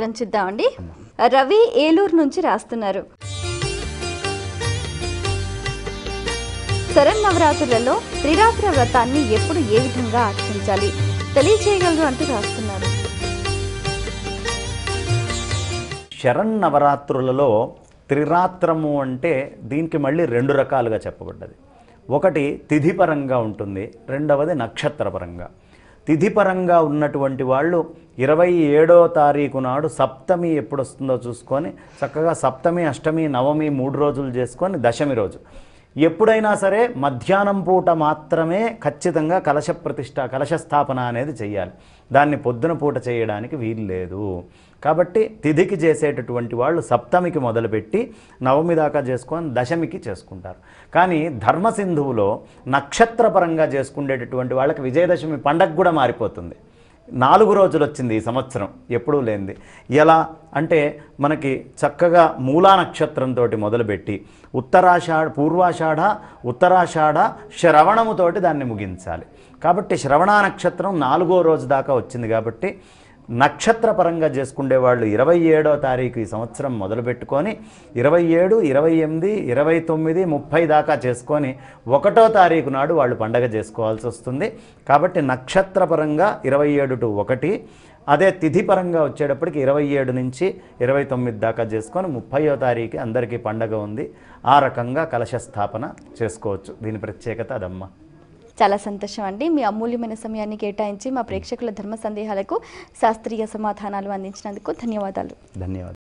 చిత్రం చూద్దామండి రవి ఏలూరు నుంచి రాస్తున్నారు శరణ్ నవరాత్రులలో త్రిరాత్ర వ్రతాన్ని ఎప్పుడు ఏ విధంగా ఆచరించాలి తెలియచేయగలరు అంటూ రాస్తున్నారు శరణ్ నవరాత్రులలో త్రిరాత్రము అంటే దీనికి మళ్ళీ రెండు రకాలుగా చెప్పబడ్డది ఒకటి తిథిపరంగా ఉంటుంది రెండవది నక్షత్రపరంగా తిథిపరంగా ఉన్నటువంటి వాళ్ళు ఇరవై ఏడో తారీఖు నాడు సప్తమి ఎప్పుడు వస్తుందో చూసుకొని చక్కగా సప్తమి అష్టమి నవమి మూడు రోజులు చేసుకొని దశమి రోజు ఎప్పుడైనా సరే మధ్యాహ్నం పూట మాత్రమే ఖచ్చితంగా కలశ ప్రతిష్ట కలశ స్థాపన అనేది చేయాలి దాన్ని పొద్దున పూట చేయడానికి వీలు లేదు కాబట్టి తిథికి చేసేటటువంటి వాళ్ళు సప్తమికి మొదలుపెట్టి నవమి దాకా చేసుకొని దశమికి చేసుకుంటారు కానీ ధర్మసింధువులో నక్షత్రపరంగా చేసుకునేటటువంటి వాళ్ళకి విజయదశమి పండగ కూడా మారిపోతుంది నాలుగు రోజులు వచ్చింది ఈ సంవత్సరం ఎప్పుడూ లేనిది ఎలా అంటే మనకి చక్కగా మూలా నక్షత్రంతో మొదలుపెట్టి ఉత్తరాషాఢ పూర్వాషాఢ ఉత్తరాషాఢ శ్రవణముతోటి దాన్ని ముగించాలి కాబట్టి శ్రవణ నక్షత్రం నాలుగో రోజు దాకా వచ్చింది కాబట్టి నక్షత్రపరంగా చేసుకునే వాళ్ళు ఇరవై ఏడో తారీఖు ఈ సంవత్సరం మొదలుపెట్టుకొని ఇరవై ఏడు ఇరవై ఎనిమిది ఇరవై తొమ్మిది ముప్పై దాకా చేసుకొని ఒకటో తారీఖు నాడు వాళ్ళు పండగ చేసుకోవాల్సి వస్తుంది కాబట్టి నక్షత్రపరంగా ఇరవై ఏడు టు ఒకటి అదే తిథి పరంగా వచ్చేటప్పటికి ఇరవై ఏడు నుంచి ఇరవై తొమ్మిది దాకా చేసుకొని ముప్పయో తారీఖు అందరికీ పండగ ఉంది ఆ రకంగా కలశ స్థాపన చేసుకోవచ్చు దీని ప్రత్యేకత అదమ్మా చాలా సంతోషం అండి మీ అమూల్యమైన సమయాన్ని కేటాయించి మా ప్రేక్షకుల ధర్మ సందేహాలకు శాస్త్రీయ సమాధానాలు అందించినందుకు ధన్యవాదాలు ధన్యవాదాలు